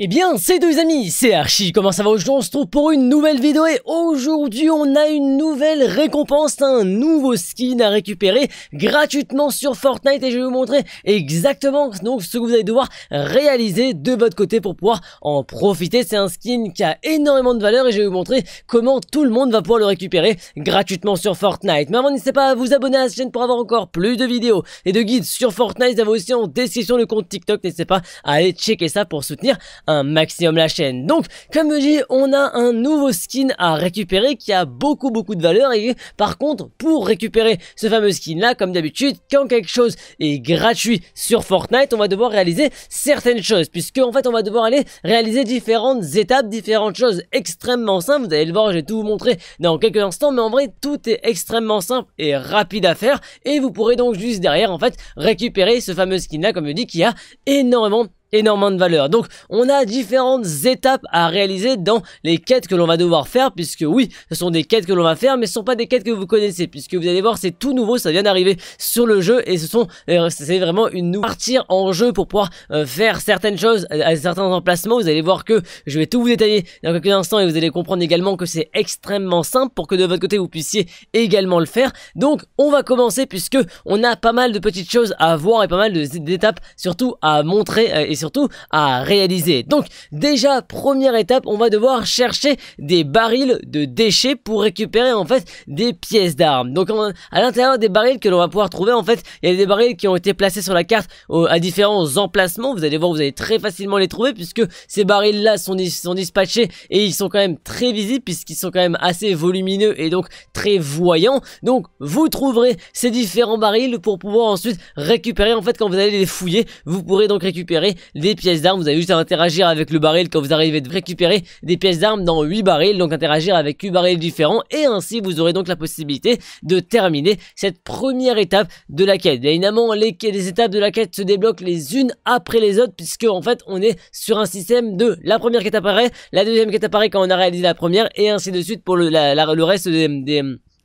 Eh bien, c'est deux amis, c'est Archie, comment ça va Aujourd'hui, on se trouve pour une nouvelle vidéo et aujourd'hui, on a une nouvelle récompense, un nouveau skin à récupérer gratuitement sur Fortnite et je vais vous montrer exactement donc ce que vous allez devoir réaliser de votre côté pour pouvoir en profiter. C'est un skin qui a énormément de valeur et je vais vous montrer comment tout le monde va pouvoir le récupérer gratuitement sur Fortnite. Mais avant, n'hésitez pas à vous abonner à cette chaîne pour avoir encore plus de vidéos et de guides sur Fortnite. Vous avez aussi en description le compte TikTok, n'hésitez pas à aller checker ça pour soutenir un maximum la chaîne. Donc, comme je dis, on a un nouveau skin à récupérer qui a beaucoup beaucoup de valeur et par contre, pour récupérer ce fameux skin là, comme d'habitude, quand quelque chose est gratuit sur Fortnite, on va devoir réaliser certaines choses puisque en fait, on va devoir aller réaliser différentes étapes, différentes choses extrêmement simples. Vous allez le voir, je vais tout vous montrer dans quelques instants, mais en vrai, tout est extrêmement simple et rapide à faire et vous pourrez donc juste derrière en fait récupérer ce fameux skin là comme je dis qui a énormément énormément de valeur. Donc on a différentes étapes à réaliser dans les quêtes que l'on va devoir faire puisque oui, ce sont des quêtes que l'on va faire mais ce sont pas des quêtes que vous connaissez puisque vous allez voir c'est tout nouveau, ça vient d'arriver sur le jeu et ce sont euh, c'est vraiment une nouvelle partir en jeu pour pouvoir euh, faire certaines choses à certains emplacements. Vous allez voir que je vais tout vous détailler dans quelques instants et vous allez comprendre également que c'est extrêmement simple pour que de votre côté vous puissiez également le faire. Donc on va commencer puisque on a pas mal de petites choses à voir et pas mal d'étapes surtout à montrer euh, et surtout à réaliser. Donc déjà, première étape, on va devoir chercher des barils de déchets pour récupérer en fait des pièces d'armes. Donc à l'intérieur des barils que l'on va pouvoir trouver, en fait, il y a des barils qui ont été placés sur la carte à différents emplacements. Vous allez voir, vous allez très facilement les trouver puisque ces barils-là sont, sont dispatchés et ils sont quand même très visibles puisqu'ils sont quand même assez volumineux et donc très voyants. Donc vous trouverez ces différents barils pour pouvoir ensuite récupérer en fait quand vous allez les fouiller vous pourrez donc récupérer les pièces d'armes. Vous avez juste à interagir avec le baril quand vous arrivez de récupérer des pièces d'armes dans 8 barils, donc interagir avec 8 barils différents, et ainsi vous aurez donc la possibilité de terminer cette première étape de la quête. Bien évidemment, les, les étapes de la quête se débloquent les unes après les autres, puisque en fait on est sur un système de la première quête apparaît, la deuxième quête apparaît quand on a réalisé la première, et ainsi de suite pour le, le reste des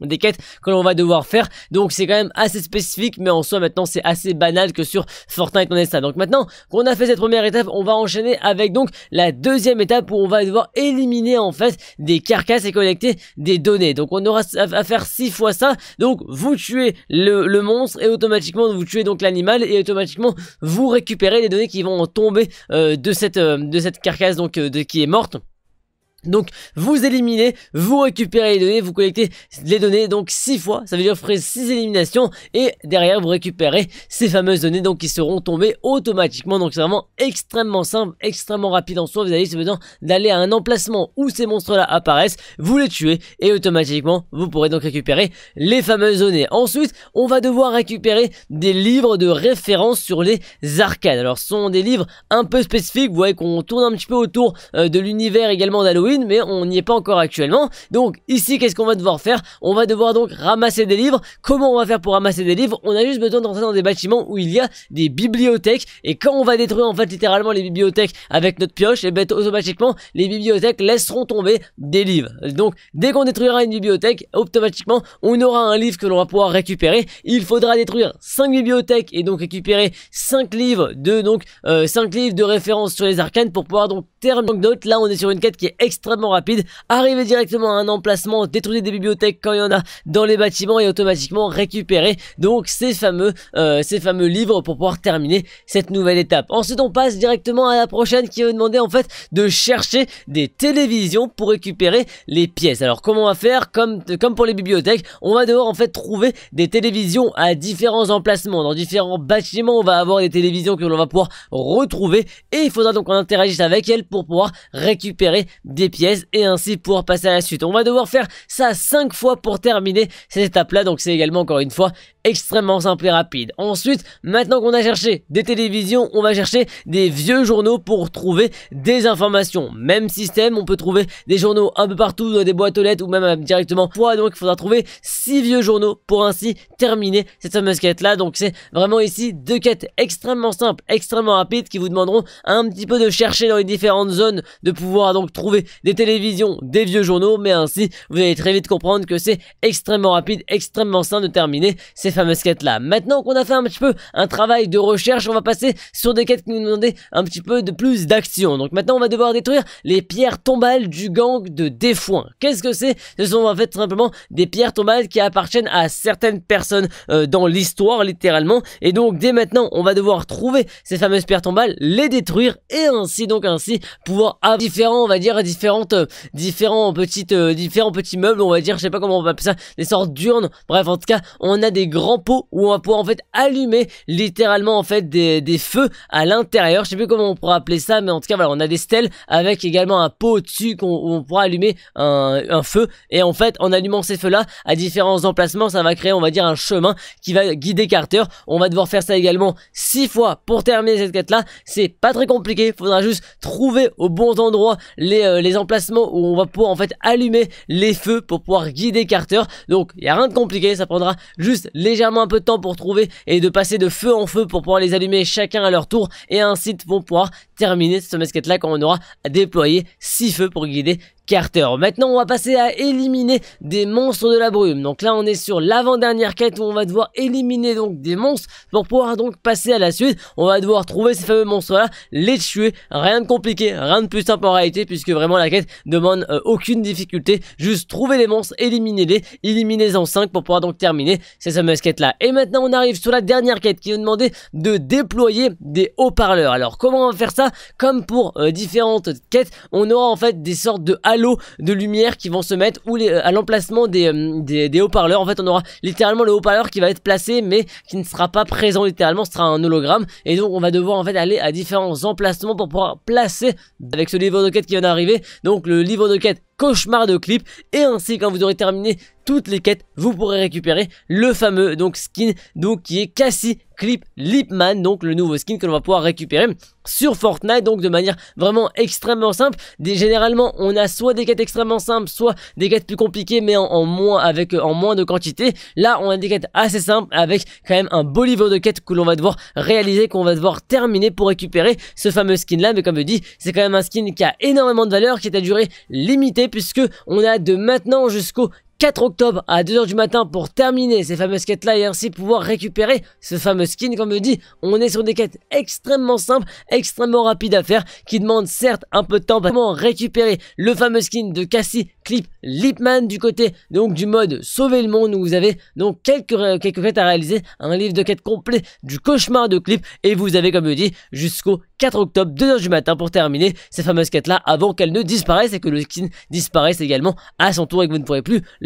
des quêtes que l'on va devoir faire. Donc c'est quand même assez spécifique, mais en soi maintenant c'est assez banal que sur Fortnite on est ça. Donc maintenant qu'on a fait cette première étape, on va enchaîner avec donc la deuxième étape où on va devoir éliminer en fait des carcasses et collecter des données. Donc on aura à faire six fois ça. Donc vous tuez le, monstre et automatiquement vous tuez donc l'animal et automatiquement vous récupérez les données qui vont tomber euh, de cette euh, de cette carcasse donc euh, de, qui est morte. Donc vous éliminez, vous récupérez les données, vous collectez les données donc 6 fois, ça veut dire vous ferez 6 éliminations et derrière vous récupérez ces fameuses données donc qui seront tombées automatiquement. Donc c'est vraiment extrêmement simple, extrêmement rapide en soi, vous avez juste besoin d'aller à un emplacement où ces monstres là apparaissent, vous les tuez et automatiquement vous pourrez donc récupérer les fameuses données. Ensuite on va devoir récupérer des livres de référence sur les arcades. Alors ce sont des livres un peu spécifiques, vous voyez qu'on tourne un petit peu autour euh, de l'univers également d'Halloween mais on n'y est pas encore actuellement. Donc ici, qu'est-ce qu'on va devoir faire On va devoir donc ramasser des livres. Comment on va faire pour ramasser des livres On a juste besoin d'entrer dans des bâtiments où il y a des bibliothèques. Et quand on va détruire en fait littéralement les bibliothèques avec notre pioche, et eh ben automatiquement les bibliothèques laisseront tomber des livres. Donc dès qu'on détruira une bibliothèque, automatiquement on aura un livre que l'on va pouvoir récupérer. Il faudra détruire 5 bibliothèques et donc récupérer 5 livres de donc euh, livres de référence sur les arcanes pour pouvoir donc terminer. Donc là on est sur une quête qui est extrêmement rapide, arriver directement à un emplacement, détruire des bibliothèques quand il y en a dans les bâtiments et automatiquement récupérer donc ces fameux, euh, ces fameux livres pour pouvoir terminer cette nouvelle étape. Ensuite on passe directement à la prochaine qui va demander en fait de chercher des télévisions pour récupérer les pièces. Alors comment on va faire comme, comme pour les bibliothèques, on va devoir en fait trouver des télévisions à différents emplacements, dans différents bâtiments on va avoir des télévisions que l'on va pouvoir retrouver et il faudra donc qu'on interagisse avec elles pour pouvoir récupérer des pièces et ainsi pouvoir passer à la suite. On va devoir faire ça cinq fois pour terminer cette étape là donc c'est également encore une fois extrêmement simple et rapide. Ensuite, maintenant qu'on a cherché des télévisions, on va chercher des vieux journaux pour trouver des informations. Même système, on peut trouver des journaux un peu partout dans des boîtes aux lettres ou même euh, directement Poids, Donc il faudra trouver six vieux journaux pour ainsi terminer cette fameuse quête là. Donc c'est vraiment ici deux quêtes extrêmement simples, extrêmement rapides qui vous demanderont un petit peu de chercher dans les différentes zones, de pouvoir donc trouver des télévisions, des vieux journaux, mais ainsi vous allez très vite comprendre que c'est extrêmement rapide, extrêmement simple de terminer fameuses quêtes-là. Maintenant qu'on a fait un petit peu un travail de recherche, on va passer sur des quêtes qui nous demandaient un petit peu de plus d'action. Donc maintenant, on va devoir détruire les pierres tombales du gang de défouin Qu'est-ce que c'est Ce sont en fait simplement des pierres tombales qui appartiennent à certaines personnes euh, dans l'histoire, littéralement. Et donc, dès maintenant, on va devoir trouver ces fameuses pierres tombales, les détruire et ainsi, donc ainsi, pouvoir avoir différents, on va dire, différentes, euh, différents petites, euh, différents petits meubles, on va dire, je sais pas comment on va appeler ça, des sortes d'urnes. Bref, en tout cas, on a des grand pot où on va pouvoir en fait allumer littéralement en fait des, feux à l'intérieur. Je sais plus comment on pourra appeler ça, mais en tout cas voilà, on a des stèles avec également un pot au-dessus où on pourra allumer un, feu. Et en fait, en allumant ces feux-là à différents emplacements, ça va créer, on va dire, un chemin qui va guider Carter. On va devoir faire ça également six fois pour terminer cette quête-là. C'est pas très compliqué, faudra juste trouver au bon endroit les, euh, emplacements où on va pouvoir en fait allumer les feux pour pouvoir guider Carter. Donc, il y a rien de compliqué, ça prendra juste les légèrement un peu de temps pour trouver et de passer de feu en feu pour pouvoir les allumer chacun à leur tour et ainsi vont pouvoir terminer ce mesquette là quand on aura déployé 6 feux pour guider Carter. Maintenant, on va passer à éliminer des monstres de la brume. Donc là, on est sur l'avant-dernière quête où on va devoir éliminer donc des monstres pour pouvoir donc passer à la suite. On va devoir trouver ces fameux monstres-là, les tuer. Rien de compliqué, rien de plus simple en réalité puisque vraiment la quête demande euh, aucune difficulté. Juste trouver les monstres, éliminer les éliminer en 5 pour pouvoir donc terminer ces fameuses quêtes-là. Et maintenant, on arrive sur la dernière quête qui nous demandait de déployer des haut-parleurs. Alors, comment on va faire ça Comme pour euh, différentes quêtes, on aura en fait des sortes de L'eau de lumière qui vont se mettre ou euh, à l'emplacement euh, des, des, haut-parleurs. En fait, on aura littéralement le haut-parleur qui va être placé mais qui ne sera pas présent littéralement, ce sera un hologramme. Et donc, on va devoir en fait aller à différents emplacements pour pouvoir placer avec ce livre de quête qui vient d'arriver. Donc, le livre de quête cauchemar de clip. Et ainsi, quand vous aurez terminé toutes les quêtes, vous pourrez récupérer le fameux donc skin donc qui est Cassie Clip Lipman, donc le nouveau skin que l'on va pouvoir récupérer sur Fortnite, donc de manière vraiment extrêmement simple. généralement, on a soit des quêtes extrêmement simples, soit des quêtes plus compliquées, mais en, moins avec euh, en moins de quantité. Là, on a des quêtes assez simples avec quand même un beau livre de quêtes que l'on va devoir réaliser, qu'on va devoir terminer pour récupérer ce fameux skin là. Mais comme je dis, c'est quand même un skin qui a énormément de valeur, qui est à durée limitée puisque on a de maintenant jusqu'au 4 octobre à 2h du matin pour terminer ces fameuses quêtes là et ainsi pouvoir récupérer ce fameux skin comme je dis on est sur des quêtes extrêmement simples extrêmement rapides à faire qui demandent certes un peu de temps pour récupérer le fameux skin de Cassie Clip Lipman du côté donc du mode sauver le monde où vous avez donc quelques, euh, quelques quêtes à réaliser un livre de quêtes complet du cauchemar de Clip et vous avez comme je dis jusqu'au 4 octobre 2h du matin pour terminer ces fameuses quêtes là avant qu'elles ne disparaissent et que le skin disparaisse également à son tour et que vous ne pourrez plus